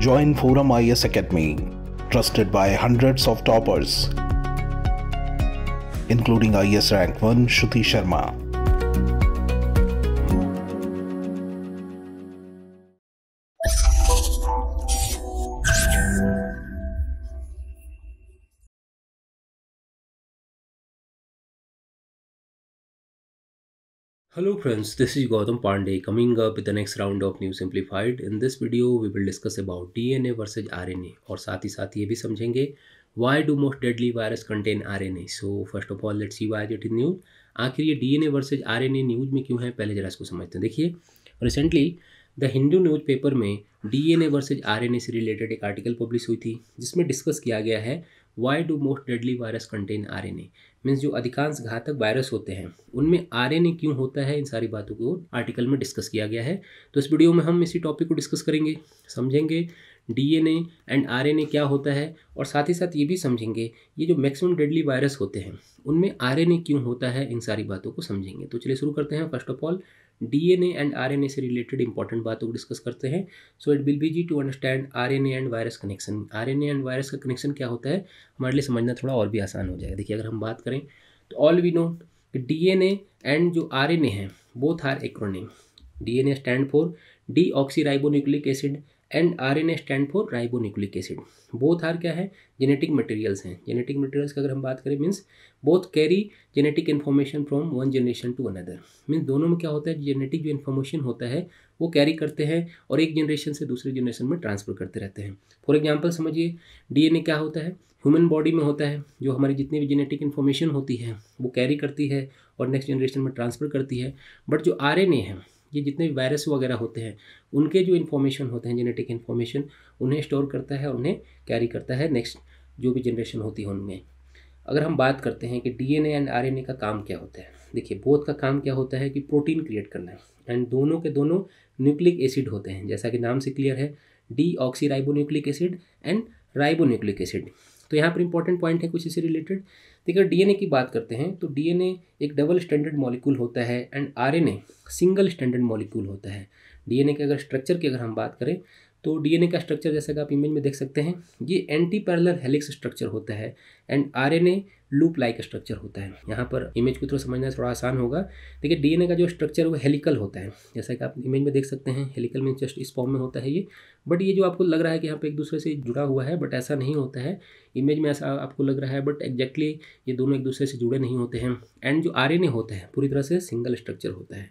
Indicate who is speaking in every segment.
Speaker 1: join Forum IS Academy, trusted by hundreds of toppers, including IS rank 1 Shruti Sharma. Hello friends, this is Gautam Pandey coming up with the next round of New Simplified. In this video, we will discuss about DNA versus RNA और साथ ही साथ ये भी समझेंगे why do most deadly virus contain RNA? So first of all, let's see why it is news. आखिर ये DNA versus RNA news में क्यों है पहले जरा इसको समझते हैं देखिए Recently, the Hindu newspaper paper में D N A versus R N A से रिलेटेड एक आर्टिकल पब्लिश हुई थी जिसमें डिस्कस किया गया है why do most deadly virus contain R N A means जो अधिकांश घातक वायरस होते हैं उनमें आर एन ए क्यों होता है इन सारी बातों को आर्टिकल में डिस्कस किया गया है तो इस वीडियो में हम इसी टॉपिक को डिस्कस करेंगे समझेंगे डीएनए एंड आरएनए क्या होता है और साथ ही साथ ये भी समझेंगे ये जो मैक्सिमम डेडली वायरस होते हैं उनमें आरएनए क्यों होता है इन सारी बातों को समझेंगे तो चलिए शुरू करते हैं first of all DNA and RNA से रिलेटेड इंपॉर्टेंट बातों को डिस्कस करते हैं सो इट विल बी जी to understand R and virus connection R and virus का कनेक्शन क्या होता है हमारे लिए समझना थोड़ा और भी आसान हो जाएगा देखिए अगर हम बात करें तो all we know N and जो ए हैं both are acronym A stand for deoxyribonucleic acid and R N A stand for ribonucleic acid both are क्या है जेनेटिक मटेरियल्स हैं जेनेटिक मटेरियल्स की अगर हम बात करें means both carry genetic information from one generation to another means दोनों में क्या होता है जेनेटिक जो इन्फॉर्मेशन होता है वो कैरी करते हैं और एक जनरेशन से दूसरे जनरेशन में ट्रांसफर करते रहते हैं फॉर एग्जाम्पल समझिए ए क्या होता है ह्यूमन बॉडी में होता है जो हमारी जितनी भी जेनेटिक इन्फॉर्मेशन होती है वो कैरी करती है और नेक्स्ट जनरेशन में ट्रांसफ़र करती है बट जो आर है ये जितने भी वायरस वगैरह होते हैं उनके जो इन्फॉर्मेशन होते हैं जेनेटिक इन्फॉर्मेशन उन्हें स्टोर करता है उन्हें कैरी करता है नेक्स्ट जो भी जनरेशन होती है उनमें अगर हम बात करते हैं कि डी एंड आर का काम क्या होता है देखिए बोध का काम क्या होता है कि प्रोटीन क्रिएट करना है एंड दोनों के दोनों न्यूक्लिक एसिड होते हैं जैसा कि नाम से क्लियर है deoxy nucleic acid and ribonucleic acid तो यहाँ पर इंपॉर्टेंट पॉइंट है कुछ इससे रिलेटेड देखिए डीएनए की बात करते हैं तो डीएनए एक डबल स्टैंडर्ड मॉलिक्यूल होता है and RNA single standard molecule होता है डीएनए के अगर स्ट्रक्चर की अगर हम बात करें तो डीएनए का स्ट्रक्चर जैसा कि आप इमेज में देख सकते हैं ये एंटी पैरलर हेलिक्स स्ट्रक्चर होता है and RNA loop like structure होता है यहाँ पर इमेज को थ्रू समझना थोड़ा आसान होगा देखिए डीएनए का जो स्ट्रक्चर वो हेलिकल होता है जैसा कि आप इमेज में देख सकते हैं हेलिकल में जस्ट इस फॉर्म में होता है ये बट ये जो आपको लग रहा है कि यहाँ पे एक दूसरे से जुड़ा हुआ है बट ऐसा नहीं होता है इमेज में ऐसा आपको लग रहा है बट एग्जैक्टली ये दोनों एक दूसरे से जुड़े नहीं होते हैं एंड जो आर होता है पूरी तरह से सिंगल स्ट्रक्चर होता है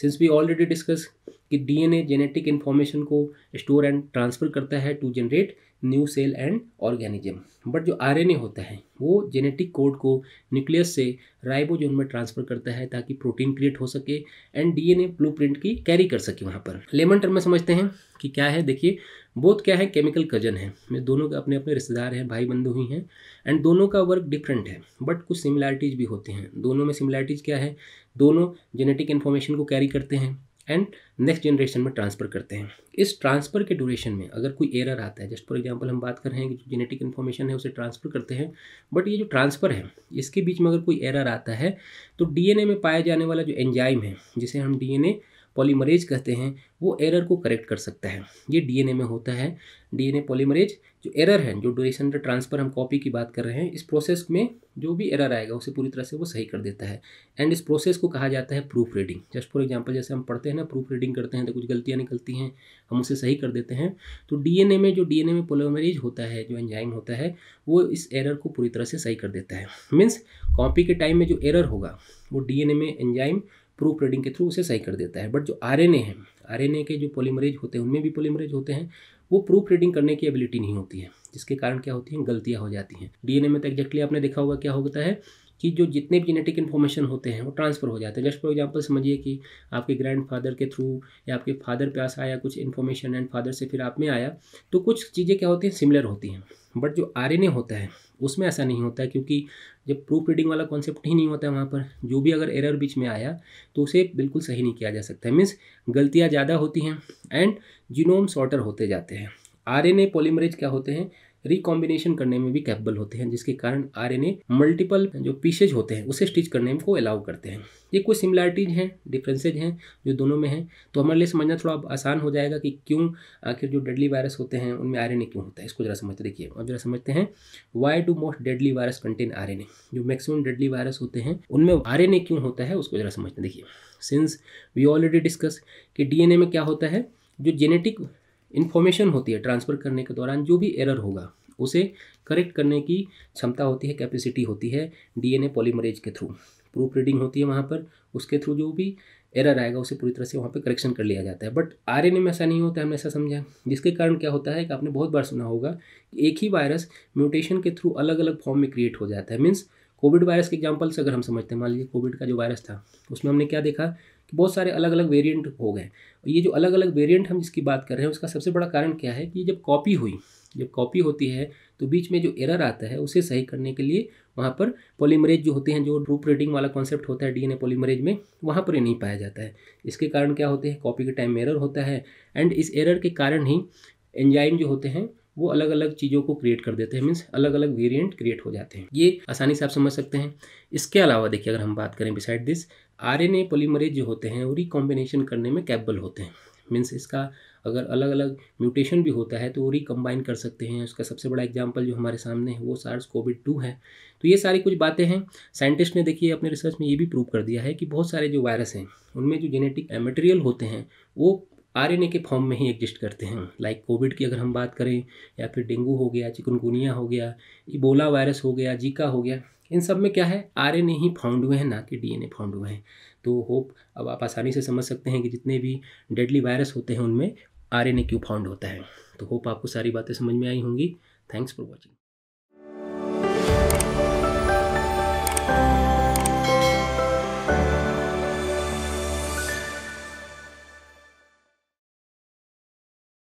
Speaker 1: सिंस वी ऑलरेडी डिस्कस कि डीएनए जेनेटिक इन्फॉर्मेशन को स्टोर एंड ट्रांसफ़र करता है to generate new cell and organism but जो आरएनए होता है वो जेनेटिक कोड को न्यूक्लियस से राइबोजोन में ट्रांसफर करता है ताकि प्रोटीन क्रिएट हो सके एंड डीएनए ब्लूप्रिंट की कैरी कर सके वहाँ पर लेमन टर्म में समझते हैं कि क्या है देखिए बोथ क्या है केमिकल कजन है मैं दोनों के अपने अपने रिश्तेदार हैं भाई बंधु ही हैं एंड दोनों का वर्क डिफरेंट है बट कुछ सिमिलैरिटीज़ भी होते हैं दोनों में सिमिलैरिटीज़ क्या है दोनों जेनेटिक इन्फॉर्मेशन को कैरी करते हैं एंड नेक्स्ट जनरेशन में ट्रांसफ़र करते हैं इस ट्रांसफ़र के ड्यूरेशन में अगर कोई एरर आता है जस्ट फॉर एग्जांपल हम बात कर रहे हैं कि जो जेनेटिक इन्फॉर्मेशन है उसे ट्रांसफ़र करते हैं बट ये जो ट्रांसफ़र है इसके बीच में अगर कोई एरर आता है तो डीएनए में पाया जाने वाला जो एंजाइम है जिसे हम डीएनए पॉलीमरेज कहते हैं वो एरर को करेक्ट कर सकता है ये डीएनए में होता है डीएनए पॉलीमरेज जो एरर है जो ड्यूरेशन ट्रांसफ़र हम कॉपी की बात कर रहे हैं इस प्रोसेस में जो भी एरर आएगा उसे पूरी तरह से वो सही कर देता है एंड इस प्रोसेस को कहा जाता है proofreading just for example जैसे हम पढ़ते हैं ना प्रूफ रीडिंग करते हैं तो कुछ गलतियाँ निकलती हैं हम उसे सही कर देते हैं तो डीएनए में जो डीएनए में पोलोमरेज होता है जो एंजाइम होता है वो इस एरर को पूरी तरह से सही कर देता है मीन्स कॉपी के टाइम में जो एरर होगा वो डीएनए में एंजाइम प्रूफ रीडिंग के थ्रू उसे सही कर देता है बट जो आर एन ए है आर एन ए के जो पोलीमरेज होते हैं उनमें भी पोलीमरेज होते हैं वो प्रूफ रीडिंग करने की एबिलिटी नहीं होती है जिसके कारण क्या होती हैं गलतियाँ हो जाती हैं डीएनए में तो एक्जैक्टली आपने देखा होगा क्या होता है कि जो जितने भी जेनेटिक इन्फॉर्मेशन होते हैं वो ट्रांसफ़र हो जाते हैं जस्ट फॉर एग्जांपल समझिए कि आपके ग्रैंडफादर के थ्रू या आपके फादर पे आया कुछ इन्फॉर्मेशन एंड फादर से फिर आप में आया तो कुछ चीज़ें क्या होती हैं सिमिलर होती हैं बट जो आर होता है उसमें ऐसा नहीं होता है क्योंकि जब प्रूफ रीडिंग वाला कॉन्सेप्ट ही नहीं होता है वहाँ पर जो भी अगर एरर बीच में आया तो उसे बिल्कुल सही नहीं किया जा सकता है मीन्स गलतियाँ ज़्यादा होती हैं एंड जीनोम शॉर्टर होते जाते हैं आर एन ए क्या होते हैं रिकॉम्बिनेशन करने में भी कैपेबल होते हैं जिसके कारण आर मल्टीपल जो पीसेज होते हैं उसे स्टिच करने को अलाउ करते हैं ये कुछ सिमिलैरिटीज हैं डिफरेंसेज हैं जो दोनों में हैं तो हमारे लिए समझना थोड़ा आसान हो जाएगा कि क्यों आखिर जो डेडली वायरस होते हैं उनमें आर क्यों होता है इसको जरा समझते देखिए अब जरा समझते हैं why do most deadly virus contain R जो मैक्सिमम डेडली वायरस होते हैं उनमें आर क्यों होता है उसको जरा समझते देखिए सिंस वी ऑलरेडी डिस्कस कि डी में क्या होता है जो जेनेटिक इन्फॉर्मेशन होती है ट्रांसफ़र करने के दौरान जो भी एरर होगा उसे करेक्ट करने की क्षमता होती है कैपेसिटी होती है डीएनए पॉलीमरेज के थ्रू प्रूफ रीडिंग होती है वहाँ पर उसके थ्रू जो भी एरर आएगा उसे पूरी तरह से वहाँ पर करेक्शन कर लिया जाता है बट आर में ऐसा नहीं होता है हमने ऐसा समझा जिसके कारण क्या होता है कि आपने बहुत बार सुना होगा कि एक ही वायरस म्यूटेशन के थ्रू अलग अलग फॉर्म में क्रिएट हो जाता है मीन्स कोविड वायरस के एग्जाम्पल से अगर हम समझते हैं मान लीजिए कोविड का जो वायरस था उसमें हमने क्या देखा कि बहुत सारे अलग अलग वेरिएंट हो गए और ये जो अलग अलग वेरिएंट हम जिसकी बात कर रहे हैं उसका सबसे बड़ा कारण क्या है कि जब कॉपी हुई जब कॉपी होती है तो बीच में जो एरर आता है उसे सही करने के लिए वहाँ पर पॉलीमरेज जो होते हैं जो रूप रेडिंग वाला कॉन्सेप्ट होता है डीएनए पॉलीमरेज में वहाँ पर ये नहीं पाया जाता है इसके कारण क्या होते हैं कॉपी के टाइम में एरर होता है एंड इस एरर के कारण ही एंजाइम जो होते हैं वो अलग अलग चीज़ों को क्रिएट कर देते हैं मीन्स अलग अलग वेरिएंट क्रिएट हो जाते हैं ये आसानी से आप समझ सकते हैं इसके अलावा देखिए अगर हम बात करें beside this R N A polymerase जो होते हैं वो रिकॉम्बिनेशन करने में कैपेबल होते हैं मीन्स इसका अगर अलग अलग म्यूटेशन भी होता है तो वो रिकम्बाइन कर सकते हैं उसका सबसे बड़ा एग्जाम्पल जो हमारे सामने है वो सार्स कोविड टू है तो ये सारी कुछ बातें हैं साइंटिस्ट ने देखिए अपने रिसर्च में ये भी प्रूव कर दिया है कि बहुत सारे जो वायरस हैं उनमें जो जेनेटिक मटेरियल होते हैं वो आर के फॉर्म में ही एग्जिस्ट करते हैं लाइक कोविड की अगर हम बात करें या फिर डेंगू हो गया चिकनगुनिया हो गया इबोला वायरस हो गया जीका हो गया इन सब में क्या है आर ही फाउंड हुए हैं ना कि डीएनए फाउंड हुए हैं तो होप अब आप आसानी से समझ सकते हैं कि जितने भी डेडली वायरस होते हैं उनमें आर क्यों फाउंड होता है तो होप आपको सारी बातें समझ में आई होंगी थैंक्स फॉर वॉचिंग